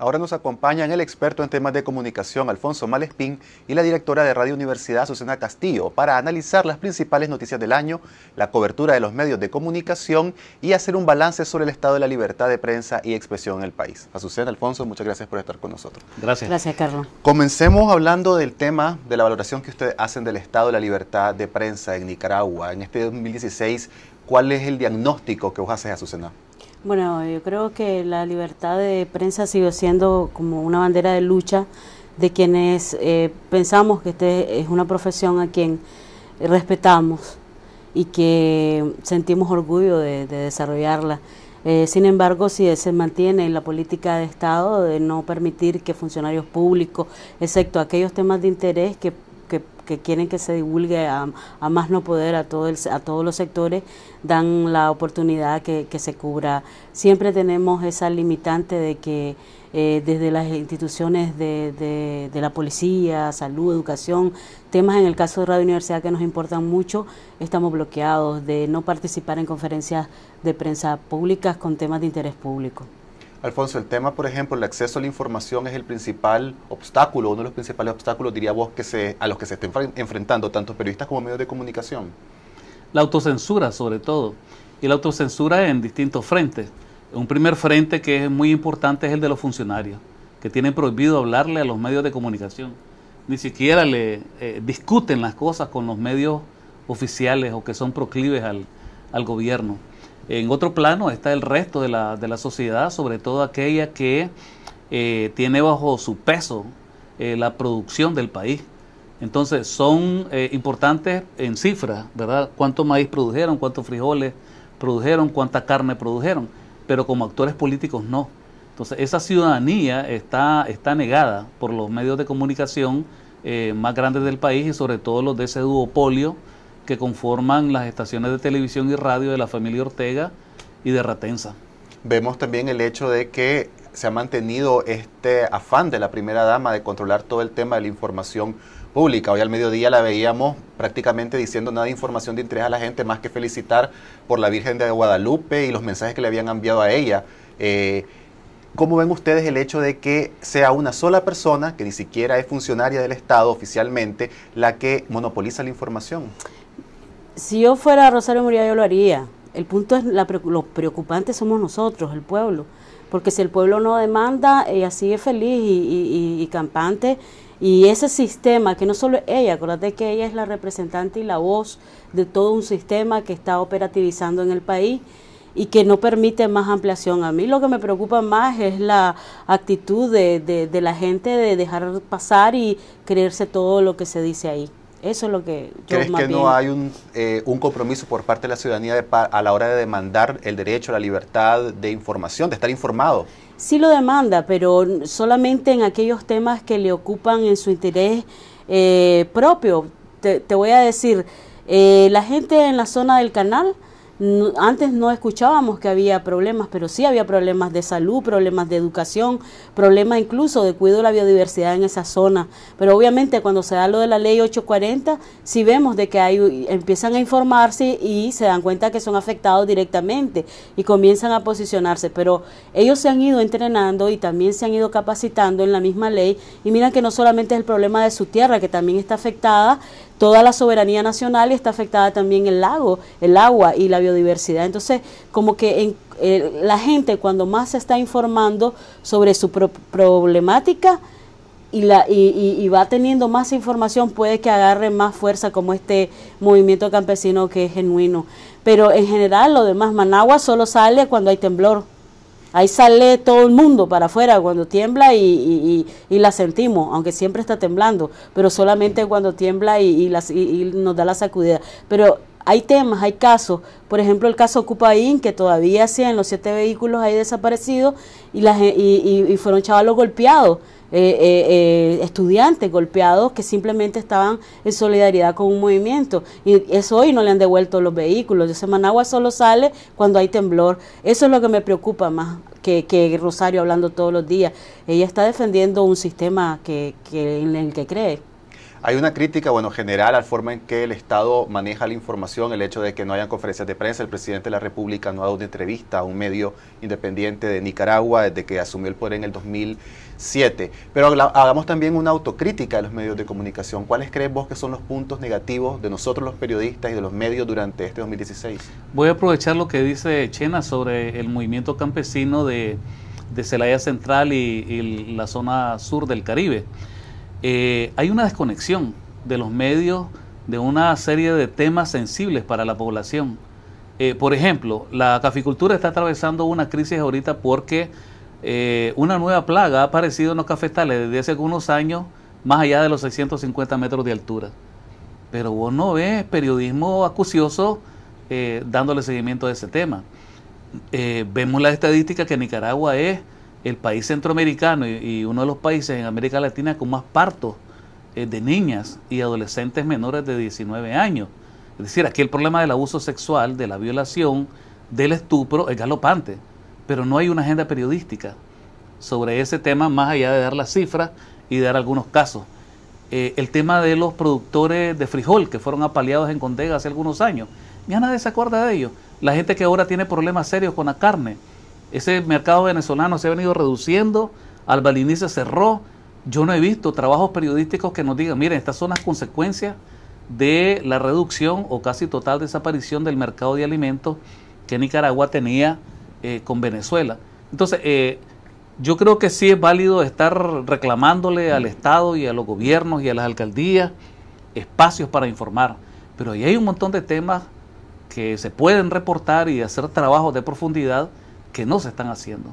Ahora nos acompañan el experto en temas de comunicación Alfonso Malespín y la directora de Radio Universidad Susana Castillo para analizar las principales noticias del año, la cobertura de los medios de comunicación y hacer un balance sobre el estado de la libertad de prensa y expresión en el país. Azucena, Alfonso, muchas gracias por estar con nosotros. Gracias. Gracias, Carlos. Comencemos hablando del tema de la valoración que ustedes hacen del estado de la libertad de prensa en Nicaragua. En este 2016, ¿cuál es el diagnóstico que vos haces, Azucena? Bueno, yo creo que la libertad de prensa sigue siendo como una bandera de lucha de quienes eh, pensamos que este es una profesión a quien respetamos y que sentimos orgullo de, desarrollarla. Eh, sin embargo, si se mantiene la política de Estado de no permitir que funcionarios públicos, excepto aquellos temas de interés que que quieren que se divulgue a, más no poder a, todo a todos los sectores, dan la oportunidad que, se cubra. Siempre tenemos esa limitante de que eh, desde las instituciones de, de, la policía, salud, educación, temas en el caso de Radio Universidad que nos importan mucho, estamos bloqueados de no participar en conferencias de prensa públicas con temas de interés público. Alfonso, el tema, por ejemplo, el acceso a la información es el principal obstáculo, uno de los principales obstáculos, diría vos, que se, a los que se estén enfrentando tanto periodistas como medios de comunicación. La autocensura, sobre todo, y la autocensura en distintos frentes. Un primer frente que es muy importante es el de los funcionarios, que tienen prohibido hablarle a los medios de comunicación. Ni siquiera le eh, discuten las cosas con los medios oficiales o que son proclives al gobierno. En otro plano está el resto de la, de la sociedad, sobre todo aquella que eh, tiene bajo su peso eh, la producción del país. Entonces son eh, importantes en cifras, ¿verdad? Cuánto maíz produjeron, cuántos frijoles produjeron, cuánta carne produjeron, pero como actores políticos no. Entonces esa ciudadanía está, está negada por los medios de comunicación más grandes del país y sobre todo los de ese duopolio que conforman las estaciones de televisión y radio de la familia Ortega y de Ratenza. Vemos también el hecho de que se ha mantenido este afán de la primera dama de controlar todo el tema de la información pública. Hoy al mediodía la veíamos prácticamente diciendo nada de información de interés a la gente más que felicitar por la Virgen de Guadalupe y los mensajes que le habían enviado a ella. Eh, ¿Cómo ven ustedes el hecho de que sea una sola persona, que ni siquiera es funcionaria del Estado oficialmente, la que monopoliza la información? si yo fuera Rosario Murillo, yo lo haría. El punto es, lo los preocupantes somos nosotros, el pueblo. Porque si el pueblo no demanda, ella sigue feliz y, campante. Y ese sistema, que no solo es ella, acuérdate que ella es la representante y la voz de todo un sistema que está operativizando en el país y que no permite más ampliación. A mí lo que me preocupa más es la actitud de la gente de dejar pasar y creerse todo lo que se dice ahí. Eso es lo que yo ¿Crees que no hay un, eh, un, compromiso por parte de la ciudadanía a la hora de demandar el derecho a la libertad de información, de estar informado? Sí lo demanda, pero solamente en aquellos temas que le ocupan en su interés eh, propio. Te, te, voy a decir, eh, la gente en la zona del canal antes no escuchábamos que había problemas, pero sí había problemas de salud, problemas de educación, problemas incluso de cuidado de la biodiversidad en esa zona. Pero obviamente cuando se da lo de la ley 840, sí vemos de que hay, empiezan a informarse y se dan cuenta que son afectados directamente y comienzan a posicionarse. Pero ellos se han ido entrenando y también se han ido capacitando en la misma ley y miran que no solamente es el problema de su tierra que también está afectada, toda la soberanía nacional y está afectada también el lago, el agua y la biodiversidad. Entonces, como que en, eh, la gente cuando más se está informando sobre su problemática, y, la, y, y, va teniendo más información, puede que agarre más fuerza como este movimiento campesino que es genuino. Pero en general, lo demás, Managua solo sale cuando hay temblor. Ahí sale todo el mundo para afuera cuando tiembla y, la sentimos, aunque siempre está temblando, pero solamente cuando tiembla y, la, nos da la sacudida. Pero hay temas, hay casos, por ejemplo el caso Ocupaín, que todavía en los siete vehículos ahí desaparecidos y, y, fueron chavalos golpeados. Eh, eh, eh, estudiantes golpeados que simplemente estaban en solidaridad con un movimiento. Y eso hoy no le han devuelto los vehículos. Ese Managua solo sale cuando hay temblor. Eso es lo que me preocupa más que, Rosario hablando todos los días. Ella está defendiendo un sistema que, que en el que cree. Hay una crítica, bueno, general a la forma en que el Estado maneja la información, el hecho de que no hayan conferencias de prensa, el presidente de la República no ha dado una entrevista a un medio independiente de Nicaragua desde que asumió el poder en el 2007. Pero hagamos también una autocrítica de los medios de comunicación. ¿Cuáles crees vos que son los puntos negativos de nosotros los periodistas y de los medios durante este 2016? Voy a aprovechar lo que dice Chena sobre el movimiento campesino de, de Celaya Central y la zona sur del Caribe. Eh, hay una desconexión de los medios de una serie de temas sensibles para la población. Eh, por ejemplo, la caficultura está atravesando una crisis ahorita porque eh, una nueva plaga ha aparecido en los cafetales desde hace algunos años, más allá de los 650 metros de altura. Pero vos no ves periodismo acucioso dándole seguimiento a ese tema. vemos la estadística que Nicaragua es el país centroamericano y, uno de los países en América Latina con más partos eh, de niñas y adolescentes menores de 19 años. Es decir, aquí el problema del abuso sexual, de la violación, del estupro es galopante, pero no hay una agenda periodística sobre ese tema más allá de dar las cifras y dar algunos casos. Eh, el tema de los productores de frijol que fueron apaleados en Condega hace algunos años, ya nadie se acuerda de ellos. La gente que ahora tiene problemas serios con la carne, ese mercado venezolano se ha venido reduciendo, Albalini se cerró. Yo no he visto trabajos periodísticos que nos digan, miren, estas son las consecuencias de la reducción o casi total desaparición del mercado de alimentos que Nicaragua tenía eh, con Venezuela. Entonces, eh, yo creo que sí es válido estar reclamándole al Estado y a los gobiernos y a las alcaldías espacios para informar, pero ahí hay un montón de temas que se pueden reportar y hacer trabajos de profundidad que no se están haciendo.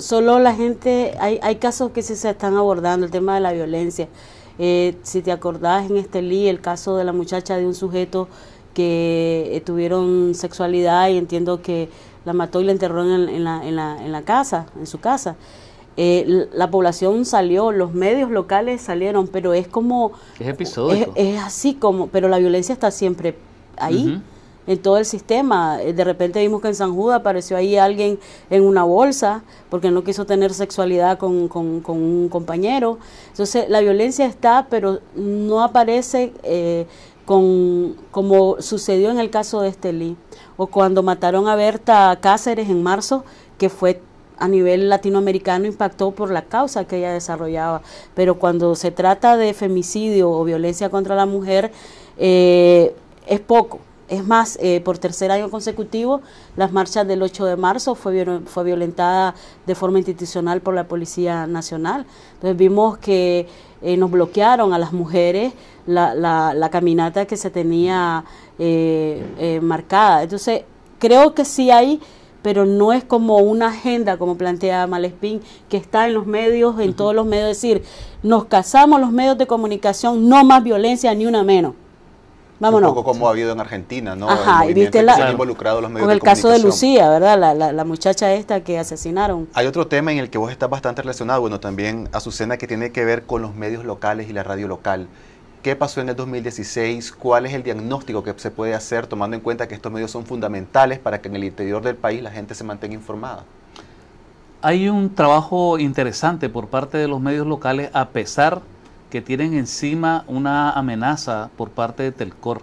Solo, la gente, hay, hay casos que sí se están abordando, el tema de la violencia. Eh, si te acordás en este Estelí, el caso de la muchacha de un sujeto que eh, tuvieron sexualidad y entiendo que la mató y la enterró en, la, en, la, en la, casa, en su casa. Eh, la población salió, los medios locales salieron, pero es como... Es episodio Es, así como, pero la violencia está siempre ahí en todo el sistema. Eh, de repente vimos que en San Judas apareció ahí alguien en una bolsa porque no quiso tener sexualidad con, un compañero. Entonces la violencia está, pero no aparece eh, con, como sucedió en el caso de Estelí o cuando mataron a Berta Cáceres en marzo, que fue a nivel latinoamericano impactó por la causa que ella desarrollaba, pero cuando se trata de femicidio o violencia contra la mujer eh, es poco. Es más, eh, por tercer año consecutivo, las marchas del 8 de marzo fue, fue violentada de forma institucional por la Policía Nacional. Entonces vimos que eh, nos bloquearon a las mujeres la, caminata que se tenía eh, marcada. Entonces creo que sí hay pero no es como una agenda, como plantea Malespín, que está en los medios, en todos los medios, decir, nos casamos los medios de comunicación, no más violencia, ni una menos. Un poco como ha habido en Argentina, ¿no? Ajá, involucrado los con el caso de Lucía, ¿verdad? La, muchacha esta que asesinaron. Hay otro tema en el que vos estás bastante relacionado, bueno, también Azucena, que tiene que ver con los medios locales y la radio local. ¿Qué pasó en el 2016? ¿Cuál es el diagnóstico que se puede hacer tomando en cuenta que estos medios son fundamentales para que en el interior del país la gente se mantenga informada? Hay un trabajo interesante por parte de los medios locales a pesar que tienen encima una amenaza por parte de Telcor.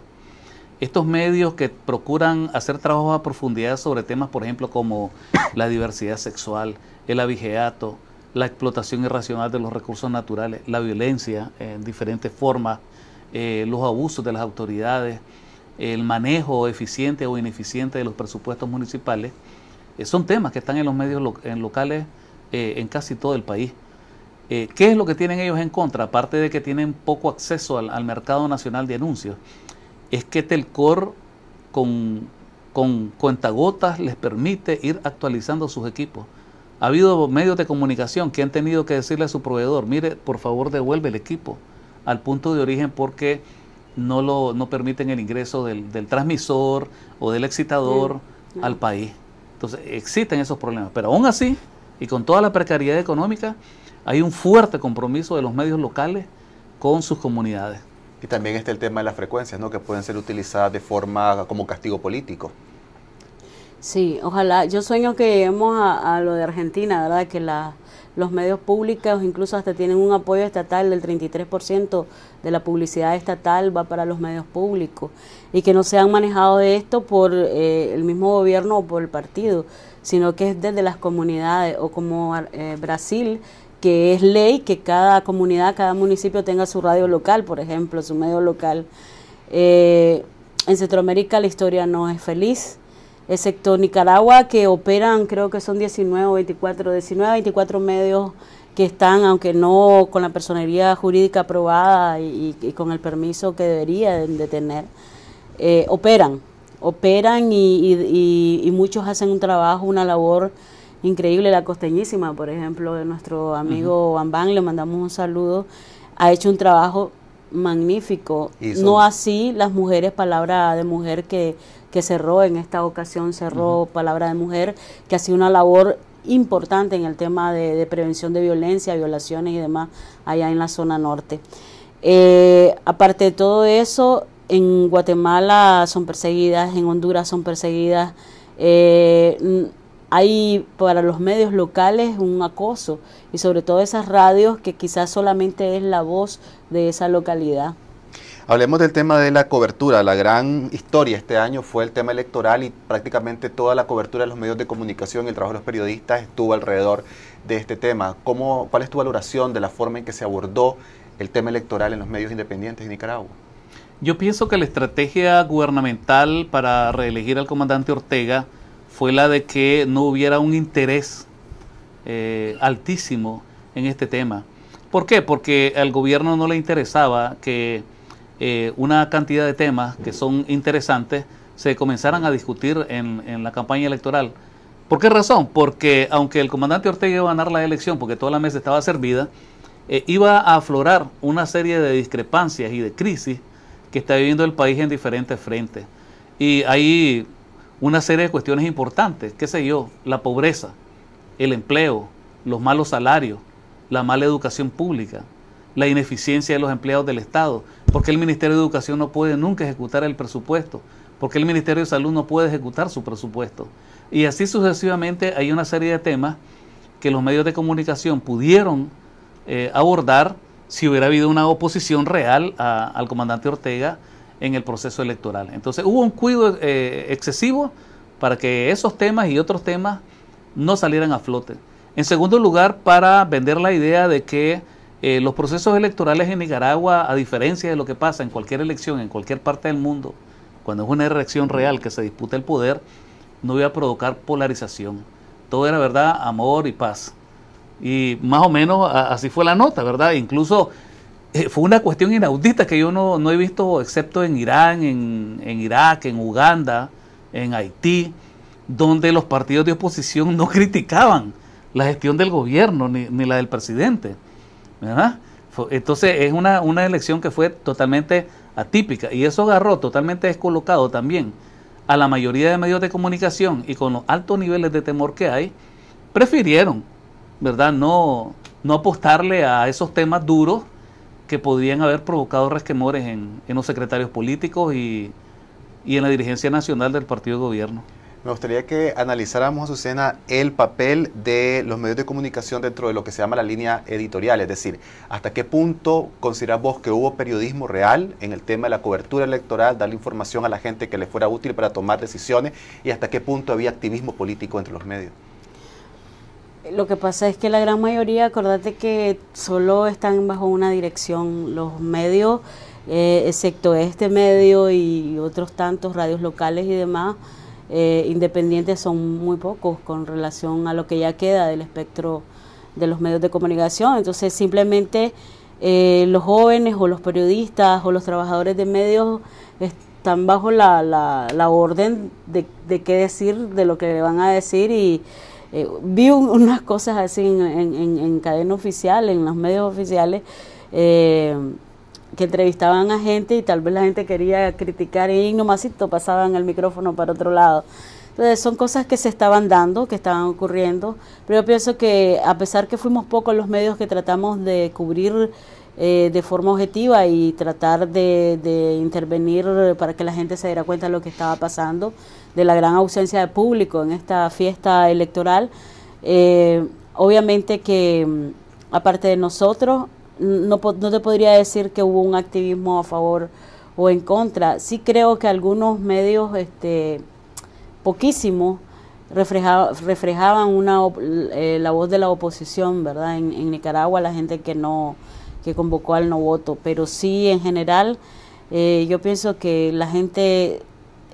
Estos medios que procuran hacer trabajos a profundidad sobre temas, por ejemplo, como la diversidad sexual, el abigeato, la explotación irracional de los recursos naturales, la violencia en diferentes formas, eh, los abusos de las autoridades, el manejo eficiente o ineficiente de los presupuestos municipales, eh, son temas que están en los medios locales eh, en casi todo el país. Eh, ¿Qué es lo que tienen ellos en contra? Aparte de que tienen poco acceso al, mercado nacional de anuncios, es que Telcor con, con cuentagotas les permite ir actualizando sus equipos. Ha habido medios de comunicación que han tenido que decirle a su proveedor, mire, por favor devuelve el equipo al punto de origen porque no, lo, no permiten el ingreso del, transmisor o del excitador al país. Entonces existen esos problemas. Pero aún así, y con toda la precariedad económica, hay un fuerte compromiso de los medios locales con sus comunidades. Y también está el tema de las frecuencias, ¿no? que pueden ser utilizadas de forma como castigo político. Sí, ojalá. Yo sueño que lleguemos a, lo de Argentina, ¿verdad? Que los medios públicos incluso hasta tienen un apoyo estatal del 33% de la publicidad estatal va para los medios públicos y que no sean manejados de esto por eh, el mismo gobierno o por el partido, sino que es desde las comunidades o como eh, Brasil que es ley que cada comunidad, cada municipio tenga su radio local, por ejemplo, su medio local. Eh, en Centroamérica la historia no es feliz, excepto Nicaragua, que operan, creo que son 19 24, 19, 24 medios que están, aunque no con la personería jurídica aprobada y, con el permiso que deberían de tener, eh, operan, operan y muchos hacen un trabajo, una labor increíble, la costeñísima, por ejemplo, de nuestro amigo Juan le mandamos un saludo, ha hecho un trabajo magnífico. No así las mujeres, palabra de mujer que, que cerró en esta ocasión, cerró palabra de mujer, que ha sido una labor importante en el tema de, prevención de violencia, violaciones y demás allá en la zona norte. Eh, aparte de todo eso, en Guatemala son perseguidas, en Honduras son perseguidas. Eh, hay para los medios locales un acoso y sobre todo esas radios que quizás solamente es la voz de esa localidad. Hablemos del tema de la cobertura. La gran historia este año fue el tema electoral y prácticamente toda la cobertura de los medios de comunicación y el trabajo de los periodistas estuvo alrededor de este tema. ¿Cómo, ¿Cuál es tu valoración de la forma en que se abordó el tema electoral en los medios independientes de Nicaragua? Yo pienso que la estrategia gubernamental para reelegir al comandante Ortega fue la de que no hubiera un interés eh, altísimo en este tema. ¿Por qué? Porque al gobierno no le interesaba que eh, una cantidad de temas que son interesantes se comenzaran a discutir en, en, la campaña electoral. ¿Por qué razón? Porque aunque el comandante Ortega iba a ganar la elección, porque toda la mesa estaba servida, eh, iba a aflorar una serie de discrepancias y de crisis que está viviendo el país en diferentes frentes. Y ahí una serie de cuestiones importantes, qué sé yo, la pobreza, el empleo, los malos salarios, la mala educación pública, la ineficiencia de los empleados del Estado, porque el Ministerio de Educación no puede nunca ejecutar el presupuesto, porque el Ministerio de Salud no puede ejecutar su presupuesto. Y así sucesivamente hay una serie de temas que los medios de comunicación pudieron eh, abordar si hubiera habido una oposición real al comandante Ortega en el proceso electoral. Entonces hubo un cuidado eh, excesivo para que esos temas y otros temas no salieran a flote. En segundo lugar, para vender la idea de que eh, los procesos electorales en Nicaragua, a diferencia de lo que pasa en cualquier elección, en cualquier parte del mundo, cuando es una elección real que se disputa el poder, no iba a provocar polarización. Todo era verdad, amor y paz. Y más o menos así fue la nota, ¿verdad? Incluso eh, fue una cuestión inaudita que yo no, no he visto, excepto en Irán, en, Irak, en Uganda, en Haití, donde los partidos de oposición no criticaban la gestión del gobierno ni, la del presidente. ¿verdad? Entonces es una, una elección que fue totalmente atípica y eso agarró totalmente descolocado también a la mayoría de medios de comunicación y con los altos niveles de temor que hay, prefirieron, ¿verdad? No, no apostarle a esos temas duros que podrían haber provocado resquemores en, los secretarios políticos y, en la dirigencia nacional del partido de gobierno. Me gustaría que analizáramos, Azucena, el papel de los medios de comunicación dentro de lo que se llama la línea editorial, es decir, hasta qué punto consideras vos que hubo periodismo real en el tema de la cobertura electoral, darle información a la gente que le fuera útil para tomar decisiones y hasta qué punto había activismo político entre los medios. Lo que pasa es que la gran mayoría, acordate que solo están bajo una dirección los medios, eh, excepto este medio y otros tantos radios locales y demás, eh, independientes son muy pocos con relación a lo que ya queda del espectro de los medios de comunicación. Entonces simplemente eh, los jóvenes o los periodistas o los trabajadores de medios están bajo la, la, orden de, de qué decir, de lo que le van a decir y eh, vi unas cosas así en, cadena oficial, en los medios oficiales, eh, que entrevistaban a gente y tal vez la gente quería criticar y nomásito pasaban el micrófono para otro lado. Entonces son cosas que se estaban dando, que estaban ocurriendo, pero yo pienso que a pesar que fuimos pocos los medios que tratamos de cubrir eh, de forma objetiva y tratar de, de intervenir para que la gente se diera cuenta de lo que estaba pasando, de la gran ausencia de público en esta fiesta electoral. Eh, obviamente que, mm, aparte de nosotros, mm, no, te podría decir que hubo un activismo a favor o en contra. Sí creo que algunos medios, este, poquísimos, reflejaban una, eh, la voz de la oposición, ¿verdad? En, Nicaragua, la gente que no que convocó al no voto, pero sí en general eh, yo pienso que la gente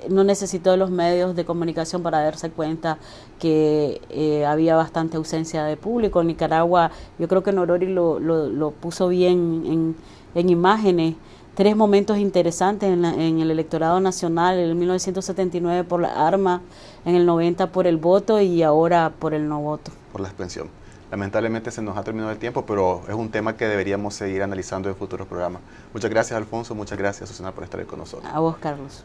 no necesitó los medios de comunicación para darse cuenta que eh, había bastante ausencia de público. En Nicaragua, yo creo que Norori lo, lo, puso bien en, imágenes. Tres momentos interesantes en, el electorado nacional, en 1979 por la arma, en el 90 por el voto y ahora por el no voto. Por la expensión. Lamentablemente se nos ha terminado el tiempo, pero es un tema que deberíamos seguir analizando en futuros programas. Muchas gracias, Alfonso. Muchas gracias, Susana, por estar con nosotros. A vos, Carlos.